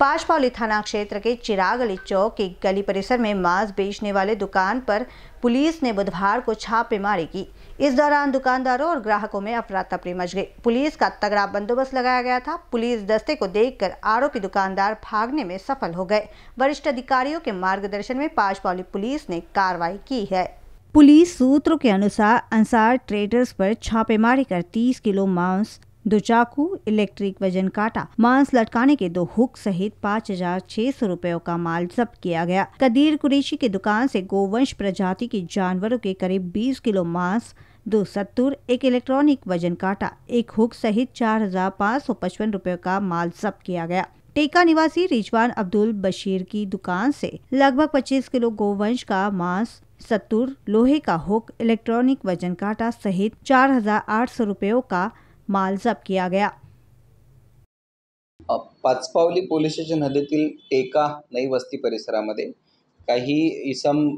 पाशपाली थाना क्षेत्र के चिराग अली चौक की गली परिसर में मांस बेचने वाले दुकान पर पुलिस ने बुधवार को छापेमारी की इस दौरान दुकानदारों और ग्राहकों में अफरा तफरी मच गई पुलिस का तगड़ा बंदोबस्त लगाया गया था पुलिस दस्ते को देखकर आरोपी दुकानदार भागने में सफल हो गए वरिष्ठ अधिकारियों के मार्गदर्शन में पाशपाली पुलिस ने कार्रवाई की है पुलिस सूत्रों के अनुसार अंसार ट्रेडर्स पर छापेमारी कर 30 किलो मांस दो चाकू इलेक्ट्रिक वजन काटा मांस लटकाने के दो हुक सहित पाँच हजार छह सौ रुपयों का माल जब्त किया गया कदीर कुरेशी की दुकान से गोवंश प्रजाति के जानवरों के करीब बीस किलो मांस दो सत्तर एक इलेक्ट्रॉनिक वजन काटा एक हुक सहित चार हजार पाँच सौ पचपन रूपयों का माल जब्त किया गया टेका निवासी रिजवान अब्दुल बशीर की दुकान से लगभग 25 किलो गोवंश का मांस सत्तर लोहे का हुक इलेक्ट्रॉनिक वजन काटा सहित चार हजार आठ सौ रूपयों का माल जप्त किया गया पाचपावली पोलीस स्टेशन हद्दीतील एका नई वस्ती परिसरामध्ये काही इसम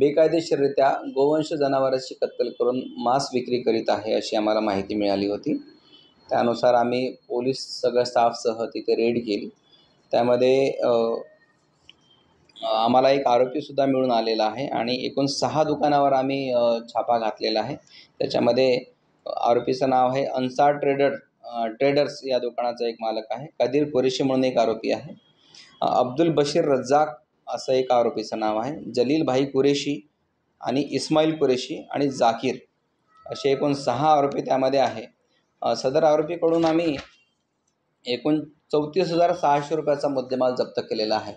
बेकायदेशीररित्या गोवंश जनावरांची कत्तल करून मांस विक्री करीत आहे अशी आम्हाला माहिती मिळाली होती त्यानुसार आम्ही पोलीस सगळ्या स्टाफसह तिथे रेड केली त्यामध्ये आम्हाला एक आरोपीसुद्धा मिळून आलेला आहे आणि एकूण सहा दुकानावर आम्ही छापा घातलेला आहे त्याच्यामध्ये आरोपीचं नाव आहे अन्सार ट्रेडर ट्रेडर्स या दुकानाचा एक मालक आहे कदीर कुरेशी म्हणून एक आरोपी आहे अब्दुल बशीर रज्जाक असं एक आरोपीचं नाव आहे जलील भाई कुरेशी आणि इस्माईल कुरेशी आणि जाकीर असे एकूण सहा आरोपी त्यामध्ये आहे सदर आरोपीकडून आम्ही एकूण चौतीस हजार सहाशे रुपयाचा मुद्देमाल जप्त केलेला आहे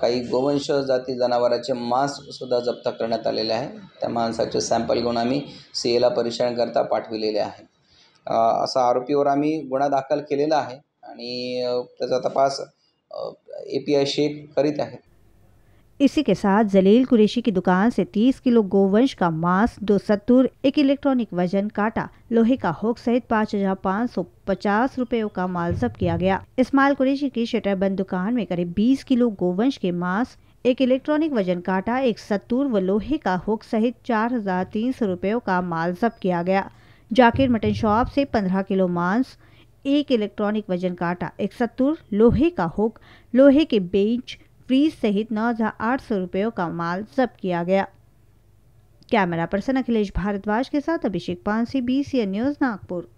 काही गोवंश जाती जनावराचे मांससुद्धा जप्त करण्यात आलेले आहे त्या मांसाचे सॅम्पल घेऊन आम्ही सी एला परीक्षणकरता पाठविलेले आहे असा आरोपीवर आम्ही गुन्हा दाखल केलेला आहे आणि त्याचा तपास ए पी आय शेख करीत आहे इसी के साथ जलील कुरेशी की दुकान से 30 किलो गोवंश का मांस दो सत्तूर एक इलेक्ट्रॉनिक वजन काटा लोहे का होक सहित पाँच हजार पाँच सौ पचास रुपयों का माल जब्त किया गया इस्माइल कुरेशी की शटरबंद दुकान में करीब 20 किलो गोवंश के मांस एक इलेक्ट्रॉनिक वजन काटा एक सत्तूर व लोहे का हुक सहित चार हजार तीन सौ रुपयों का माल जब्त किया गया जाकिर मटन शॉप से पंद्रह किलो मांस एक इलेक्ट्रॉनिक वजन काटा एक सत्तूर लोहे का हुक लोहे के बेंच फ्रीज सहित नौ हज़ार आठ सौ रुपयों का माल जब्त किया गया कैमरा पर्सन अखिलेश भारद्वाज के साथ Abhishek Pansi B C N news Nagpur